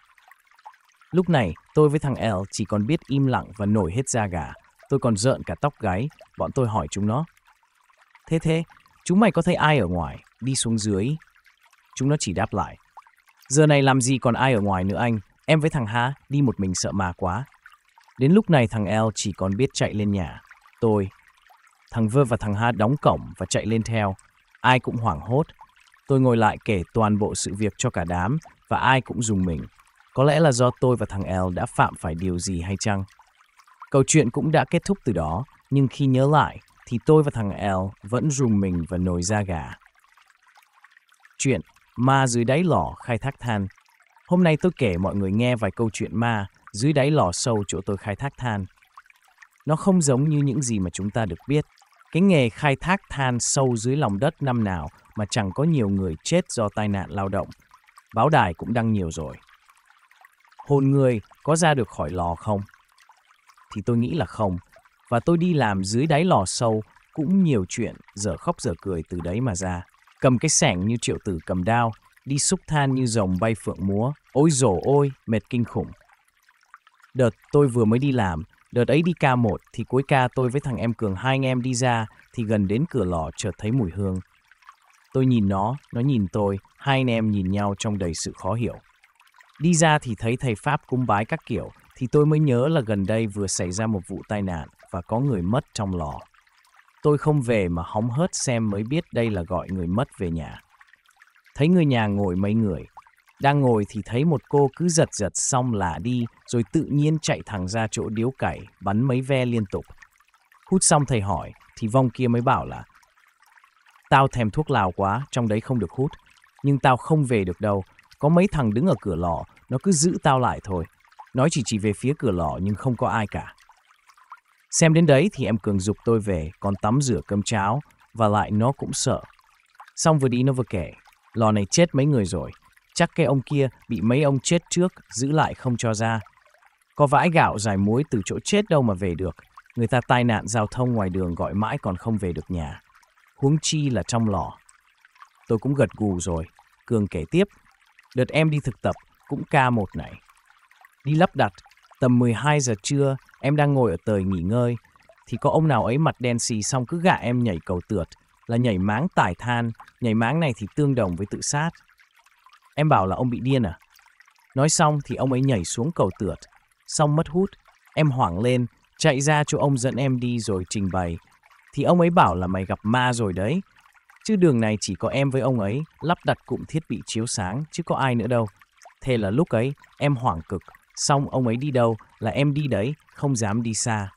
Lúc này, tôi với thằng L chỉ còn biết im lặng và nổi hết da gà. Tôi còn rợn cả tóc gáy, bọn tôi hỏi chúng nó. Thế thế, chúng mày có thấy ai ở ngoài, đi xuống dưới. Chúng nó chỉ đáp lại. Giờ này làm gì còn ai ở ngoài nữa anh, em với thằng Há đi một mình sợ mà quá. Đến lúc này thằng L chỉ còn biết chạy lên nhà. Tôi, thằng Vơ và thằng Ha đóng cổng và chạy lên theo. Ai cũng hoảng hốt. Tôi ngồi lại kể toàn bộ sự việc cho cả đám và ai cũng dùng mình. Có lẽ là do tôi và thằng L đã phạm phải điều gì hay chăng? Câu chuyện cũng đã kết thúc từ đó, nhưng khi nhớ lại thì tôi và thằng L vẫn rùng mình và nổi da gà. Chuyện Ma dưới đáy lò khai thác than Hôm nay tôi kể mọi người nghe vài câu chuyện ma dưới đáy lò sâu chỗ tôi khai thác than. Nó không giống như những gì mà chúng ta được biết. Cái nghề khai thác than sâu dưới lòng đất năm nào mà chẳng có nhiều người chết do tai nạn lao động. Báo đài cũng đăng nhiều rồi hồn người có ra được khỏi lò không? Thì tôi nghĩ là không, và tôi đi làm dưới đáy lò sâu cũng nhiều chuyện dở khóc dở cười từ đấy mà ra. Cầm cái sẻng như triệu tử cầm đao, đi xúc than như rồng bay phượng múa, ôi dồ ôi, mệt kinh khủng. Đợt tôi vừa mới đi làm, đợt ấy đi ca một thì cuối ca tôi với thằng em Cường hai anh em đi ra thì gần đến cửa lò chợt thấy mùi hương. Tôi nhìn nó, nó nhìn tôi, hai anh em nhìn nhau trong đầy sự khó hiểu. Đi ra thì thấy thầy Pháp cung bái các kiểu, thì tôi mới nhớ là gần đây vừa xảy ra một vụ tai nạn và có người mất trong lò. Tôi không về mà hóng hớt xem mới biết đây là gọi người mất về nhà. Thấy người nhà ngồi mấy người, đang ngồi thì thấy một cô cứ giật giật xong là đi, rồi tự nhiên chạy thẳng ra chỗ điếu cày, bắn mấy ve liên tục. Hút xong thầy hỏi, thì vong kia mới bảo là Tao thèm thuốc lào quá, trong đấy không được hút, nhưng tao không về được đâu, có mấy thằng đứng ở cửa lò, nó cứ giữ tao lại thôi. Nó chỉ chỉ về phía cửa lò nhưng không có ai cả. Xem đến đấy thì em Cường dục tôi về, còn tắm rửa cơm cháo, và lại nó cũng sợ. Xong vừa đi nó vừa kể, lò này chết mấy người rồi, chắc cái ông kia bị mấy ông chết trước, giữ lại không cho ra. Có vãi gạo dài muối từ chỗ chết đâu mà về được, người ta tai nạn giao thông ngoài đường gọi mãi còn không về được nhà. Huống chi là trong lò. Tôi cũng gật gù rồi, Cường kể tiếp, Đợt em đi thực tập cũng ca một này. Đi lắp đặt, tầm 12 giờ trưa em đang ngồi ở tời nghỉ ngơi thì có ông nào ấy mặt đen xì xong cứ gạ em nhảy cầu tượt là nhảy máng tải than, nhảy máng này thì tương đồng với tự sát. Em bảo là ông bị điên à? Nói xong thì ông ấy nhảy xuống cầu tượt, xong mất hút. Em hoảng lên, chạy ra chỗ ông dẫn em đi rồi trình bày. Thì ông ấy bảo là mày gặp ma rồi đấy, Chứ đường này chỉ có em với ông ấy lắp đặt cụm thiết bị chiếu sáng chứ có ai nữa đâu. Thế là lúc ấy em hoảng cực, xong ông ấy đi đâu là em đi đấy, không dám đi xa.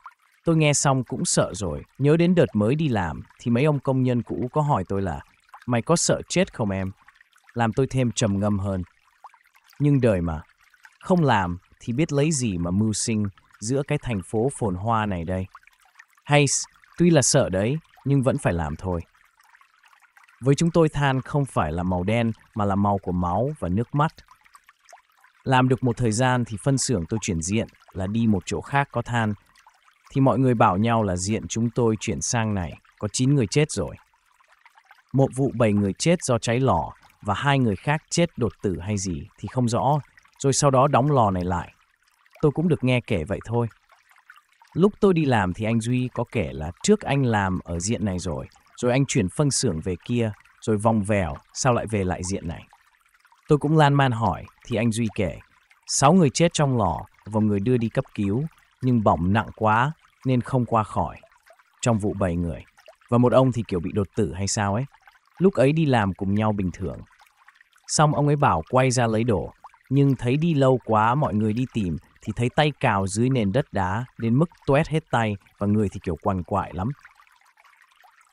Tôi nghe xong cũng sợ rồi, nhớ đến đợt mới đi làm thì mấy ông công nhân cũ có hỏi tôi là Mày có sợ chết không em? Làm tôi thêm trầm ngâm hơn. Nhưng đời mà, không làm thì biết lấy gì mà mưu sinh giữa cái thành phố phồn hoa này đây. Hay, tuy là sợ đấy, nhưng vẫn phải làm thôi. Với chúng tôi than không phải là màu đen mà là màu của máu và nước mắt. Làm được một thời gian thì phân xưởng tôi chuyển diện là đi một chỗ khác có than. Thì mọi người bảo nhau là diện chúng tôi chuyển sang này có 9 người chết rồi. Một vụ 7 người chết do cháy lò và hai người khác chết đột tử hay gì thì không rõ, rồi sau đó đóng lò này lại. Tôi cũng được nghe kể vậy thôi. Lúc tôi đi làm thì anh Duy có kể là trước anh làm ở diện này rồi, rồi anh chuyển phân xưởng về kia, rồi vòng vèo, sao lại về lại diện này? Tôi cũng lan man hỏi, thì anh Duy kể, sáu người chết trong lò và người đưa đi cấp cứu, nhưng bỏng nặng quá nên không qua khỏi. Trong vụ bảy người, và một ông thì kiểu bị đột tử hay sao ấy. Lúc ấy đi làm cùng nhau bình thường. Xong ông ấy bảo quay ra lấy đồ, nhưng thấy đi lâu quá mọi người đi tìm thì thấy tay cào dưới nền đất đá đến mức tuét hết tay và người thì kiểu quằn quại lắm,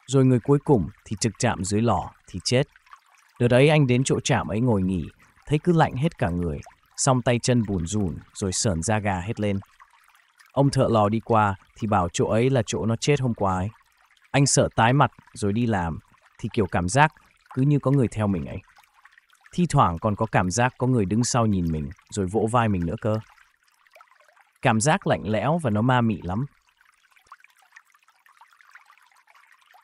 rồi người cuối cùng thì trực chạm dưới lò thì chết. Đợt ấy anh đến chỗ chạm ấy ngồi nghỉ, thấy cứ lạnh hết cả người, xong tay chân bùn rùn rồi sờn da gà hết lên. Ông thợ lò đi qua thì bảo chỗ ấy là chỗ nó chết hôm qua ấy. Anh sợ tái mặt rồi đi làm thì kiểu cảm giác cứ như có người theo mình ấy. Thi thoảng còn có cảm giác có người đứng sau nhìn mình rồi vỗ vai mình nữa cơ. Cảm giác lạnh lẽo và nó ma mị lắm,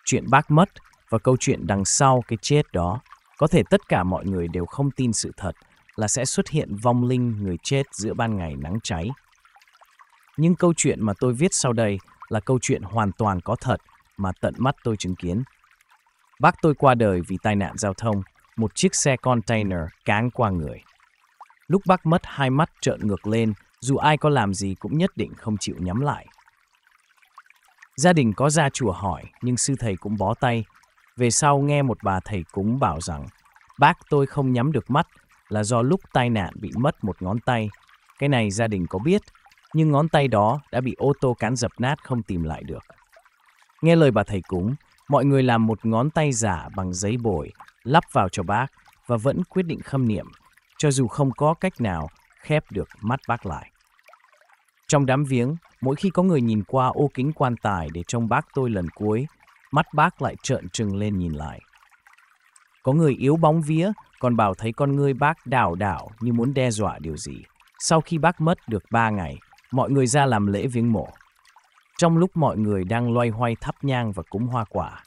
chuyện bác mất và câu chuyện đằng sau cái chết đó. Có thể tất cả mọi người đều không tin sự thật là sẽ xuất hiện vong linh người chết giữa ban ngày nắng cháy. Nhưng câu chuyện mà tôi viết sau đây là câu chuyện hoàn toàn có thật mà tận mắt tôi chứng kiến. Bác tôi qua đời vì tai nạn giao thông, một chiếc xe container cán qua người. Lúc bác mất hai mắt trợn ngược lên, dù ai có làm gì cũng nhất định không chịu nhắm lại. Gia đình có ra chùa hỏi, nhưng sư thầy cũng bó tay. Về sau nghe một bà thầy cúng bảo rằng, bác tôi không nhắm được mắt là do lúc tai nạn bị mất một ngón tay. Cái này gia đình có biết, nhưng ngón tay đó đã bị ô tô cán dập nát không tìm lại được. Nghe lời bà thầy cúng, mọi người làm một ngón tay giả bằng giấy bồi, lắp vào cho bác và vẫn quyết định khâm niệm, cho dù không có cách nào khép được mắt bác lại. Trong đám viếng, mỗi khi có người nhìn qua ô kính quan tài để trông bác tôi lần cuối, mắt bác lại trợn trừng lên nhìn lại. Có người yếu bóng vía, còn bảo thấy con ngươi bác đảo đảo như muốn đe dọa điều gì. Sau khi bác mất được ba ngày, mọi người ra làm lễ viếng mộ. Trong lúc mọi người đang loay hoay thắp nhang và cúng hoa quả,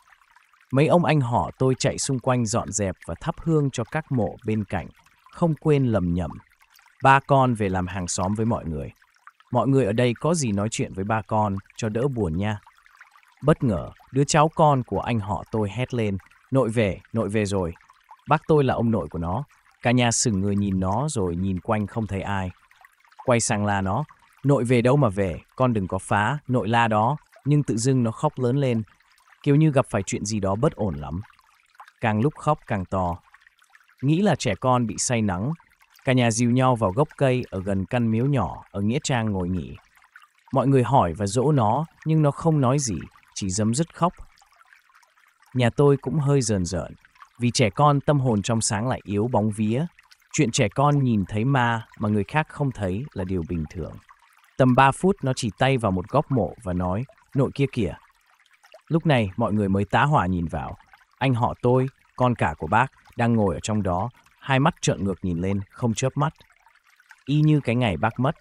mấy ông anh họ tôi chạy xung quanh dọn dẹp và thắp hương cho các mộ bên cạnh, không quên lầm nhầm. Ba con về làm hàng xóm với mọi người mọi người ở đây có gì nói chuyện với ba con cho đỡ buồn nha. Bất ngờ, đứa cháu con của anh họ tôi hét lên, nội về, nội về rồi. Bác tôi là ông nội của nó. Cả nhà sừng người nhìn nó rồi nhìn quanh không thấy ai. Quay sang la nó, nội về đâu mà về, con đừng có phá, nội la đó. Nhưng tự dưng nó khóc lớn lên, kiểu như gặp phải chuyện gì đó bất ổn lắm. Càng lúc khóc càng to. Nghĩ là trẻ con bị say nắng, Cả nhà dìu nhau vào gốc cây ở gần căn miếu nhỏ ở Nghĩa Trang ngồi nghỉ. Mọi người hỏi và dỗ nó, nhưng nó không nói gì, chỉ dấm dứt khóc. Nhà tôi cũng hơi rờn rợn, vì trẻ con tâm hồn trong sáng lại yếu bóng vía. Chuyện trẻ con nhìn thấy ma mà người khác không thấy là điều bình thường. Tầm 3 phút nó chỉ tay vào một góc mộ và nói, nội kia kìa. Lúc này mọi người mới tá hỏa nhìn vào. Anh họ tôi, con cả của bác, đang ngồi ở trong đó hai mắt trợn ngược nhìn lên, không chớp mắt. Y như cái ngày bác mất,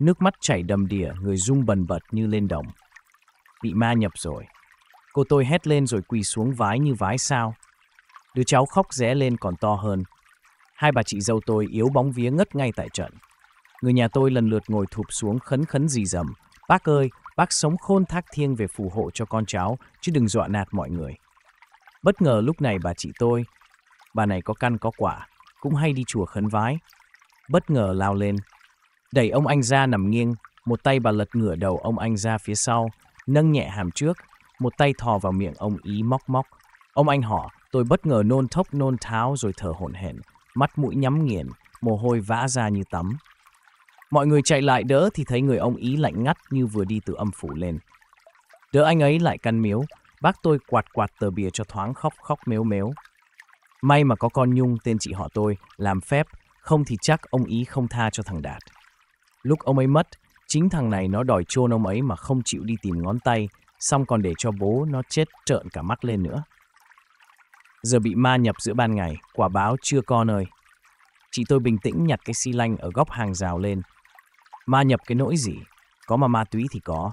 nước mắt chảy đầm đìa, người rung bần bật như lên đồng. Bị ma nhập rồi. Cô tôi hét lên rồi quỳ xuống vái như vái sao. Đứa cháu khóc rẽ lên còn to hơn. Hai bà chị dâu tôi yếu bóng vía ngất ngay tại trận. Người nhà tôi lần lượt ngồi thụp xuống khấn khấn dì dầm. Bác ơi, bác sống khôn thác thiêng về phù hộ cho con cháu, chứ đừng dọa nạt mọi người. Bất ngờ lúc này bà chị tôi, bà này có căn có quả, cũng hay đi chùa khấn vái, bất ngờ lao lên. Đẩy ông anh ra nằm nghiêng, một tay bà lật ngửa đầu ông anh ra phía sau, nâng nhẹ hàm trước, một tay thò vào miệng ông ý móc móc. Ông anh họ, tôi bất ngờ nôn thốc nôn tháo rồi thở hổn hển, mắt mũi nhắm nghiền, mồ hôi vã ra như tắm. Mọi người chạy lại đỡ thì thấy người ông ý lạnh ngắt như vừa đi từ âm phủ lên. Đỡ anh ấy lại căn miếu, bác tôi quạt quạt tờ bìa cho thoáng khóc khóc mếu mếu. May mà có con Nhung tên chị họ tôi làm phép, không thì chắc ông ý không tha cho thằng Đạt. Lúc ông ấy mất, chính thằng này nó đòi chôn ông ấy mà không chịu đi tìm ngón tay, xong còn để cho bố nó chết trợn cả mắt lên nữa. Giờ bị ma nhập giữa ban ngày, quả báo chưa con ơi. Chị tôi bình tĩnh nhặt cái xi lanh ở góc hàng rào lên. Ma nhập cái nỗi gì, có mà ma túy thì có.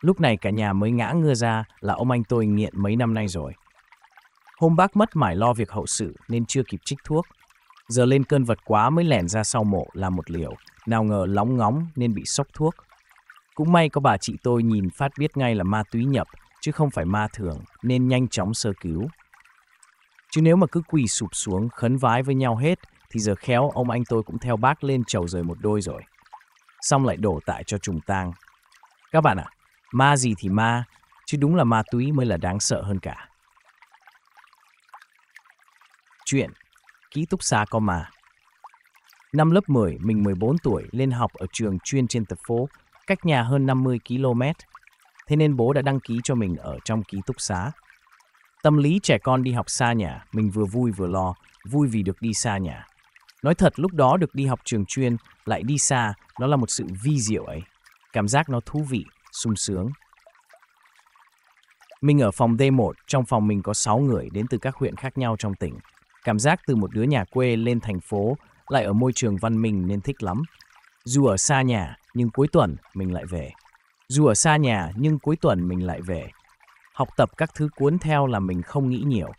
Lúc này cả nhà mới ngã ngưa ra là ông anh tôi nghiện mấy năm nay rồi. Hôm bác mất mải lo việc hậu sự nên chưa kịp trích thuốc. Giờ lên cơn vật quá mới lẻn ra sau mộ làm một liều, nào ngờ lóng ngóng nên bị sốc thuốc. Cũng may có bà chị tôi nhìn phát biết ngay là ma túy nhập, chứ không phải ma thường, nên nhanh chóng sơ cứu. Chứ nếu mà cứ quỳ sụp xuống khấn vái với nhau hết, thì giờ khéo ông anh tôi cũng theo bác lên chầu rời một đôi rồi. Xong lại đổ tại cho trùng tang. Các bạn ạ, à, ma gì thì ma, chứ đúng là ma túy mới là đáng sợ hơn cả. Chuyện Ký túc xá có mà Năm lớp 10, mình 14 tuổi, lên học ở trường chuyên trên tập phố, cách nhà hơn 50 km. Thế nên bố đã đăng ký cho mình ở trong ký túc xá. Tâm lý trẻ con đi học xa nhà, mình vừa vui vừa lo, vui vì được đi xa nhà. Nói thật lúc đó được đi học trường chuyên, lại đi xa, nó là một sự vi diệu ấy. Cảm giác nó thú vị, sung sướng. Mình ở phòng D1, trong phòng mình có 6 người đến từ các huyện khác nhau trong tỉnh. Cảm giác từ một đứa nhà quê lên thành phố, lại ở môi trường văn minh nên thích lắm. Dù ở xa nhà, nhưng cuối tuần mình lại về. Dù ở xa nhà, nhưng cuối tuần mình lại về. Học tập các thứ cuốn theo là mình không nghĩ nhiều.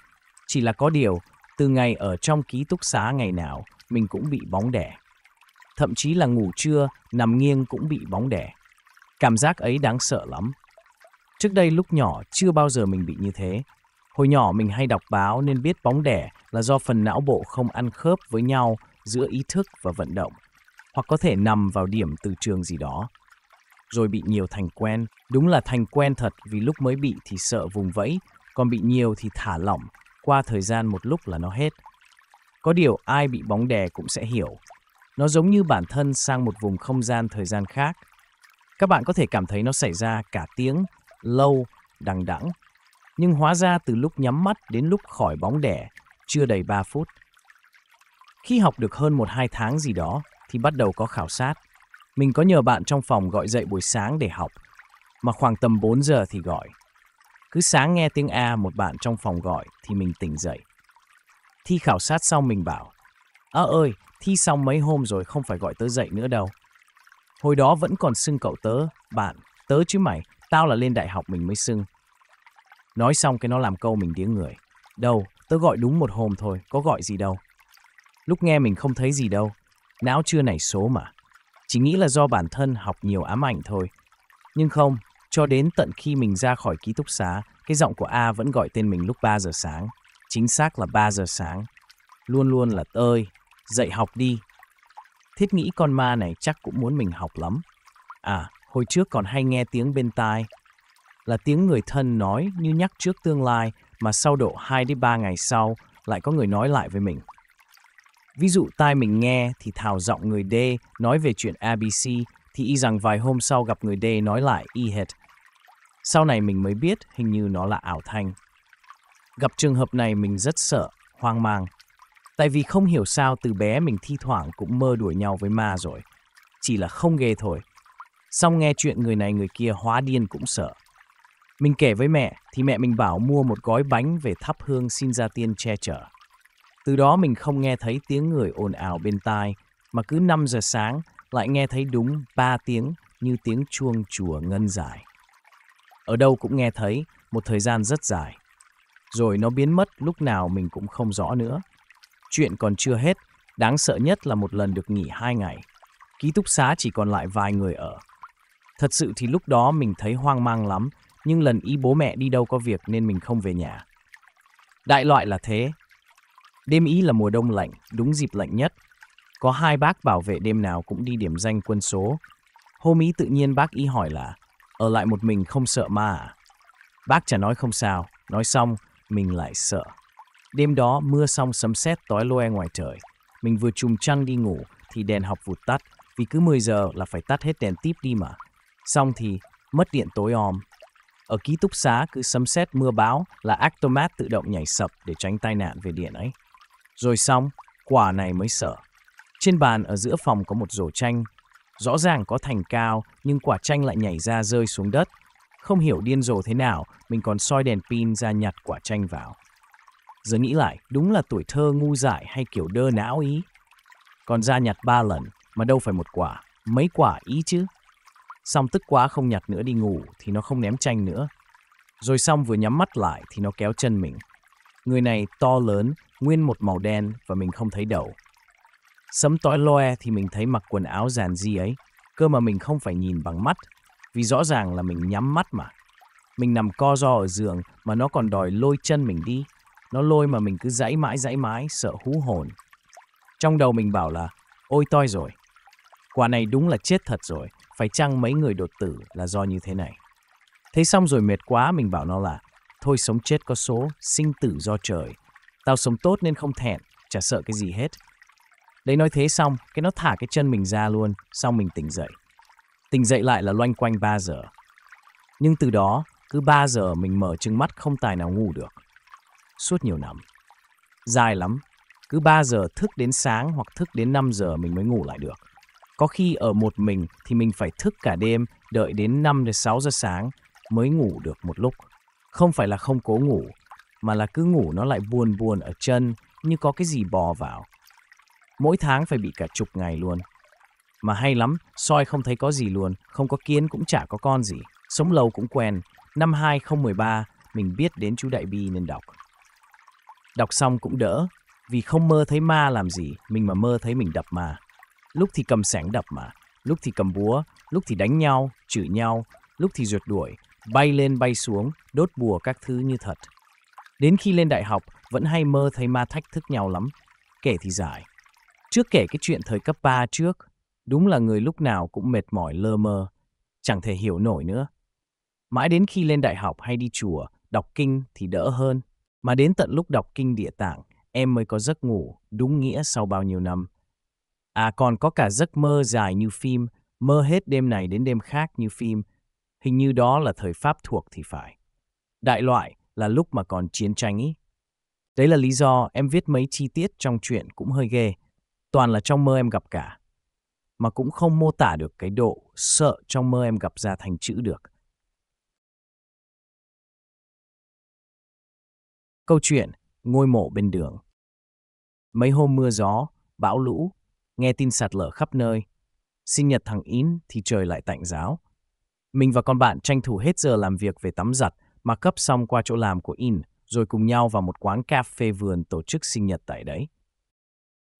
Chỉ là có điều, từ ngày ở trong ký túc xá ngày nào, mình cũng bị bóng đẻ. Thậm chí là ngủ trưa, nằm nghiêng cũng bị bóng đẻ. Cảm giác ấy đáng sợ lắm. Trước đây lúc nhỏ chưa bao giờ mình bị như thế, Hồi nhỏ mình hay đọc báo nên biết bóng đẻ là do phần não bộ không ăn khớp với nhau giữa ý thức và vận động, hoặc có thể nằm vào điểm từ trường gì đó. Rồi bị nhiều thành quen, đúng là thành quen thật vì lúc mới bị thì sợ vùng vẫy, còn bị nhiều thì thả lỏng, qua thời gian một lúc là nó hết. Có điều ai bị bóng đè cũng sẽ hiểu. Nó giống như bản thân sang một vùng không gian thời gian khác. Các bạn có thể cảm thấy nó xảy ra cả tiếng, lâu, đằng đẵng nhưng hóa ra từ lúc nhắm mắt đến lúc khỏi bóng đẻ, chưa đầy 3 phút. Khi học được hơn 1-2 tháng gì đó, thì bắt đầu có khảo sát. Mình có nhờ bạn trong phòng gọi dậy buổi sáng để học, mà khoảng tầm 4 giờ thì gọi. Cứ sáng nghe tiếng A một bạn trong phòng gọi thì mình tỉnh dậy. Thi khảo sát xong mình bảo, Ơ ơi, thi xong mấy hôm rồi không phải gọi tớ dậy nữa đâu. Hồi đó vẫn còn xưng cậu tớ, bạn, tớ chứ mày, tao là lên đại học mình mới xưng. Nói xong cái nó làm câu mình tiếng người. Đâu, tớ gọi đúng một hôm thôi, có gọi gì đâu. Lúc nghe mình không thấy gì đâu, não chưa nảy số mà. Chỉ nghĩ là do bản thân học nhiều ám ảnh thôi. Nhưng không, cho đến tận khi mình ra khỏi ký túc xá, cái giọng của A vẫn gọi tên mình lúc 3 giờ sáng. Chính xác là 3 giờ sáng. Luôn luôn là tơi dậy học đi. Thiết nghĩ con ma này chắc cũng muốn mình học lắm. À, hồi trước còn hay nghe tiếng bên tai, là tiếng người thân nói như nhắc trước tương lai mà sau độ 2 đến 3 ngày sau lại có người nói lại với mình. Ví dụ tai mình nghe thì thảo giọng người D nói về chuyện ABC thì y rằng vài hôm sau gặp người D nói lại y hệt. Sau này mình mới biết hình như nó là ảo thanh. Gặp trường hợp này mình rất sợ, hoang mang. Tại vì không hiểu sao từ bé mình thi thoảng cũng mơ đuổi nhau với ma rồi. Chỉ là không ghê thôi. Xong nghe chuyện người này người kia hóa điên cũng sợ. Mình kể với mẹ thì mẹ mình bảo mua một gói bánh về thắp hương xin gia tiên che chở. Từ đó mình không nghe thấy tiếng người ồn ào bên tai, mà cứ 5 giờ sáng lại nghe thấy đúng 3 tiếng như tiếng chuông chùa ngân dài. Ở đâu cũng nghe thấy, một thời gian rất dài. Rồi nó biến mất lúc nào mình cũng không rõ nữa. Chuyện còn chưa hết, đáng sợ nhất là một lần được nghỉ hai ngày. Ký túc xá chỉ còn lại vài người ở. Thật sự thì lúc đó mình thấy hoang mang lắm nhưng lần ý bố mẹ đi đâu có việc nên mình không về nhà. Đại loại là thế. Đêm ý là mùa đông lạnh, đúng dịp lạnh nhất. Có hai bác bảo vệ đêm nào cũng đi điểm danh quân số. Hôm ý tự nhiên bác ý hỏi là, ở lại một mình không sợ ma à? Bác chả nói không sao, nói xong, mình lại sợ. Đêm đó mưa xong sấm sét tối loe ngoài trời. Mình vừa chùm chăn đi ngủ thì đèn học vụt tắt, vì cứ 10 giờ là phải tắt hết đèn tiếp đi mà. Xong thì mất điện tối om. Ở ký túc xá cứ sấm sét mưa bão là Actomat tự động nhảy sập để tránh tai nạn về điện ấy. Rồi xong, quả này mới sợ. Trên bàn ở giữa phòng có một rổ chanh. Rõ ràng có thành cao, nhưng quả chanh lại nhảy ra rơi xuống đất. Không hiểu điên rồ thế nào, mình còn soi đèn pin ra nhặt quả chanh vào. Giờ nghĩ lại, đúng là tuổi thơ ngu dại hay kiểu đơ não ý. Còn ra nhặt ba lần, mà đâu phải một quả, mấy quả ý chứ. Xong tức quá không nhặt nữa đi ngủ thì nó không ném chanh nữa. Rồi xong vừa nhắm mắt lại thì nó kéo chân mình. Người này to lớn, nguyên một màu đen và mình không thấy đầu. Sấm tối loe thì mình thấy mặc quần áo giàn di ấy, cơ mà mình không phải nhìn bằng mắt, vì rõ ràng là mình nhắm mắt mà. Mình nằm co ro ở giường mà nó còn đòi lôi chân mình đi. Nó lôi mà mình cứ dãy mãi dãy mãi, sợ hú hồn. Trong đầu mình bảo là, ôi toi rồi, quả này đúng là chết thật rồi. Phải chăng mấy người đột tử là do như thế này? Thấy xong rồi mệt quá, mình bảo nó là Thôi sống chết có số, sinh tử do trời. Tao sống tốt nên không thẹn, chả sợ cái gì hết. Đấy nói thế xong, cái nó thả cái chân mình ra luôn, xong mình tỉnh dậy. Tỉnh dậy lại là loanh quanh 3 giờ. Nhưng từ đó, cứ 3 giờ mình mở trừng mắt không tài nào ngủ được. Suốt nhiều năm. Dài lắm, cứ 3 giờ thức đến sáng hoặc thức đến 5 giờ mình mới ngủ lại được. Có khi ở một mình thì mình phải thức cả đêm, đợi đến 5 đến 6 giờ sáng mới ngủ được một lúc. Không phải là không cố ngủ, mà là cứ ngủ nó lại buồn buồn ở chân như có cái gì bò vào. Mỗi tháng phải bị cả chục ngày luôn. Mà hay lắm, soi không thấy có gì luôn, không có kiến cũng chả có con gì. Sống lâu cũng quen, năm 2013 mình biết đến chú Đại Bi nên đọc. Đọc xong cũng đỡ, vì không mơ thấy ma làm gì, mình mà mơ thấy mình đập ma lúc thì cầm sẻng đập mà, lúc thì cầm búa, lúc thì đánh nhau, chửi nhau, lúc thì rượt đuổi, bay lên bay xuống, đốt bùa các thứ như thật. Đến khi lên đại học, vẫn hay mơ thấy ma thách thức nhau lắm, kể thì dài. Trước kể cái chuyện thời cấp 3 trước, đúng là người lúc nào cũng mệt mỏi lơ mơ, chẳng thể hiểu nổi nữa. Mãi đến khi lên đại học hay đi chùa, đọc kinh thì đỡ hơn, mà đến tận lúc đọc kinh địa tạng, em mới có giấc ngủ đúng nghĩa sau bao nhiêu năm. À còn có cả giấc mơ dài như phim, mơ hết đêm này đến đêm khác như phim. Hình như đó là thời Pháp thuộc thì phải. Đại loại là lúc mà còn chiến tranh ý. Đấy là lý do em viết mấy chi tiết trong chuyện cũng hơi ghê. Toàn là trong mơ em gặp cả. Mà cũng không mô tả được cái độ sợ trong mơ em gặp ra thành chữ được. Câu chuyện Ngôi mộ bên đường Mấy hôm mưa gió, bão lũ, nghe tin sạt lở khắp nơi. Sinh nhật thằng In thì trời lại tạnh giáo. Mình và con bạn tranh thủ hết giờ làm việc về tắm giặt, mà cấp xong qua chỗ làm của In, rồi cùng nhau vào một quán cà phê vườn tổ chức sinh nhật tại đấy.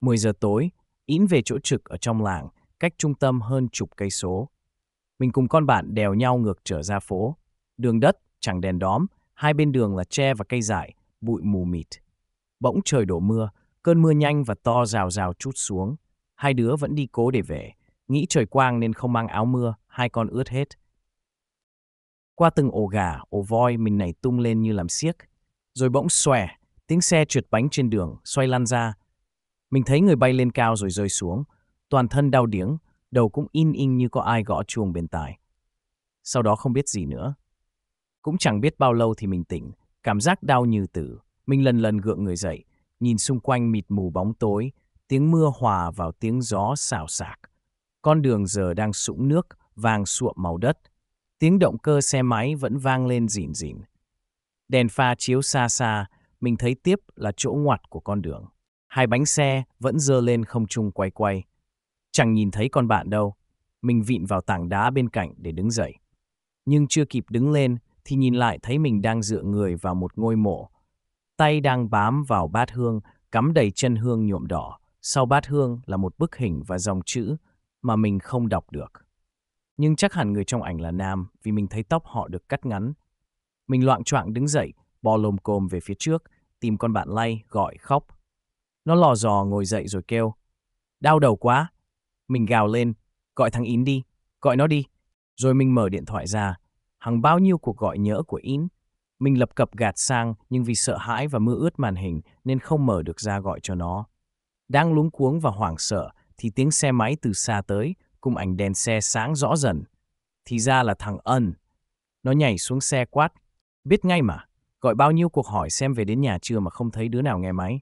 10 giờ tối, In về chỗ trực ở trong làng, cách trung tâm hơn chục cây số. Mình cùng con bạn đèo nhau ngược trở ra phố. Đường đất, chẳng đèn đóm, hai bên đường là tre và cây dại, bụi mù mịt. Bỗng trời đổ mưa, cơn mưa nhanh và to rào rào chút xuống hai đứa vẫn đi cố để về. Nghĩ trời quang nên không mang áo mưa, hai con ướt hết. Qua từng ổ gà, ổ voi mình nảy tung lên như làm xiếc, Rồi bỗng xòe, tiếng xe trượt bánh trên đường, xoay lăn ra. Mình thấy người bay lên cao rồi rơi xuống. Toàn thân đau điếng, đầu cũng in in như có ai gõ chuông bên tai. Sau đó không biết gì nữa. Cũng chẳng biết bao lâu thì mình tỉnh, cảm giác đau như tử. Mình lần lần gượng người dậy, nhìn xung quanh mịt mù bóng tối, tiếng mưa hòa vào tiếng gió xào xạc. Con đường giờ đang sũng nước, vàng sụa màu đất. Tiếng động cơ xe máy vẫn vang lên rỉn rỉn. Đèn pha chiếu xa xa, mình thấy tiếp là chỗ ngoặt của con đường. Hai bánh xe vẫn dơ lên không trung quay quay. Chẳng nhìn thấy con bạn đâu. Mình vịn vào tảng đá bên cạnh để đứng dậy. Nhưng chưa kịp đứng lên thì nhìn lại thấy mình đang dựa người vào một ngôi mộ. Tay đang bám vào bát hương, cắm đầy chân hương nhuộm đỏ. Sau bát hương là một bức hình và dòng chữ mà mình không đọc được. Nhưng chắc hẳn người trong ảnh là nam vì mình thấy tóc họ được cắt ngắn. Mình loạn choạng đứng dậy, bò lồm cồm về phía trước, tìm con bạn lay, gọi, khóc. Nó lò dò ngồi dậy rồi kêu. Đau đầu quá. Mình gào lên, gọi thằng Ín đi, gọi nó đi. Rồi mình mở điện thoại ra, hằng bao nhiêu cuộc gọi nhỡ của Ín. Mình lập cập gạt sang nhưng vì sợ hãi và mưa ướt màn hình nên không mở được ra gọi cho nó. Đang luống cuống và hoảng sợ, thì tiếng xe máy từ xa tới, cùng ảnh đèn xe sáng rõ dần. Thì ra là thằng Ân. Nó nhảy xuống xe quát. Biết ngay mà, gọi bao nhiêu cuộc hỏi xem về đến nhà chưa mà không thấy đứa nào nghe máy.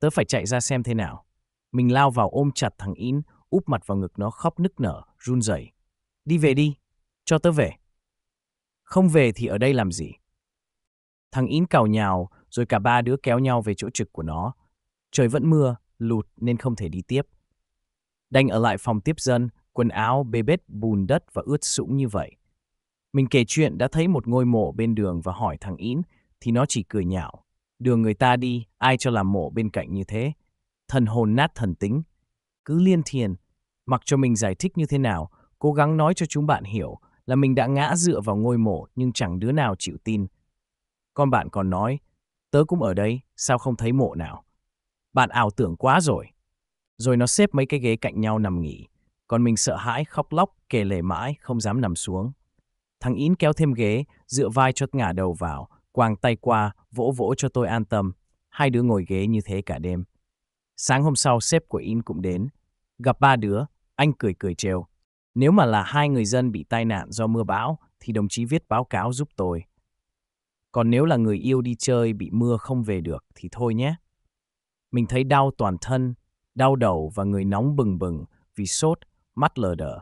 Tớ phải chạy ra xem thế nào. Mình lao vào ôm chặt thằng In, úp mặt vào ngực nó khóc nức nở, run rẩy. Đi về đi, cho tớ về. Không về thì ở đây làm gì? Thằng In cào nhào, rồi cả ba đứa kéo nhau về chỗ trực của nó. Trời vẫn mưa, lụt nên không thể đi tiếp. Đành ở lại phòng tiếp dân, quần áo, bê bết, bùn đất và ướt sũng như vậy. Mình kể chuyện đã thấy một ngôi mộ bên đường và hỏi thằng Ín, thì nó chỉ cười nhạo. Đường người ta đi, ai cho làm mộ bên cạnh như thế? Thần hồn nát thần tính. Cứ liên thiền, mặc cho mình giải thích như thế nào, cố gắng nói cho chúng bạn hiểu là mình đã ngã dựa vào ngôi mộ nhưng chẳng đứa nào chịu tin. Con bạn còn nói, tớ cũng ở đây, sao không thấy mộ nào? Bạn ảo tưởng quá rồi. Rồi nó xếp mấy cái ghế cạnh nhau nằm nghỉ. Còn mình sợ hãi, khóc lóc, kề lề mãi, không dám nằm xuống. Thằng Ín kéo thêm ghế, dựa vai cho ngả đầu vào, quàng tay qua, vỗ vỗ cho tôi an tâm. Hai đứa ngồi ghế như thế cả đêm. Sáng hôm sau, sếp của In cũng đến. Gặp ba đứa, anh cười cười trêu. Nếu mà là hai người dân bị tai nạn do mưa bão, thì đồng chí viết báo cáo giúp tôi. Còn nếu là người yêu đi chơi bị mưa không về được thì thôi nhé. Mình thấy đau toàn thân, đau đầu và người nóng bừng bừng vì sốt, mắt lờ đờ.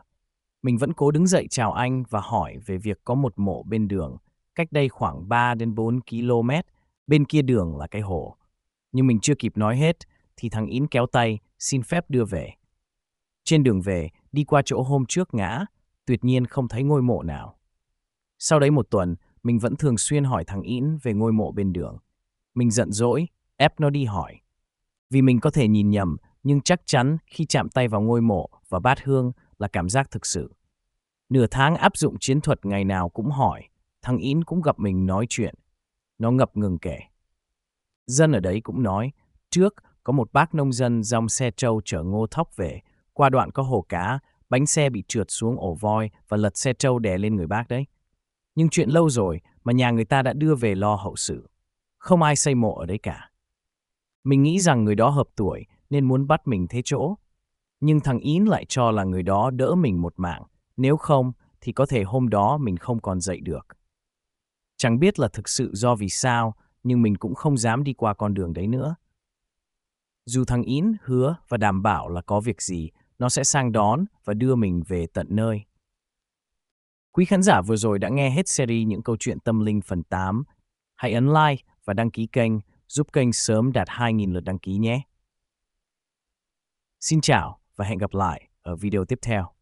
Mình vẫn cố đứng dậy chào anh và hỏi về việc có một mộ bên đường, cách đây khoảng 3 đến 4 km, bên kia đường là cái hồ. Nhưng mình chưa kịp nói hết, thì thằng yến kéo tay, xin phép đưa về. Trên đường về, đi qua chỗ hôm trước ngã, tuyệt nhiên không thấy ngôi mộ nào. Sau đấy một tuần, mình vẫn thường xuyên hỏi thằng yến về ngôi mộ bên đường. Mình giận dỗi, ép nó đi hỏi vì mình có thể nhìn nhầm, nhưng chắc chắn khi chạm tay vào ngôi mộ và bát hương là cảm giác thực sự. Nửa tháng áp dụng chiến thuật ngày nào cũng hỏi, thằng Ín cũng gặp mình nói chuyện. Nó ngập ngừng kể. Dân ở đấy cũng nói, trước có một bác nông dân dòng xe trâu chở ngô thóc về, qua đoạn có hồ cá, bánh xe bị trượt xuống ổ voi và lật xe trâu đè lên người bác đấy. Nhưng chuyện lâu rồi mà nhà người ta đã đưa về lo hậu sự. Không ai xây mộ ở đấy cả. Mình nghĩ rằng người đó hợp tuổi nên muốn bắt mình thế chỗ. Nhưng thằng yến lại cho là người đó đỡ mình một mạng, nếu không thì có thể hôm đó mình không còn dậy được. Chẳng biết là thực sự do vì sao, nhưng mình cũng không dám đi qua con đường đấy nữa. Dù thằng yến hứa và đảm bảo là có việc gì, nó sẽ sang đón và đưa mình về tận nơi. Quý khán giả vừa rồi đã nghe hết series những câu chuyện tâm linh phần 8. Hãy ấn like và đăng ký kênh giúp kênh sớm đạt 2.000 lượt đăng ký nhé. Xin chào và hẹn gặp lại ở video tiếp theo.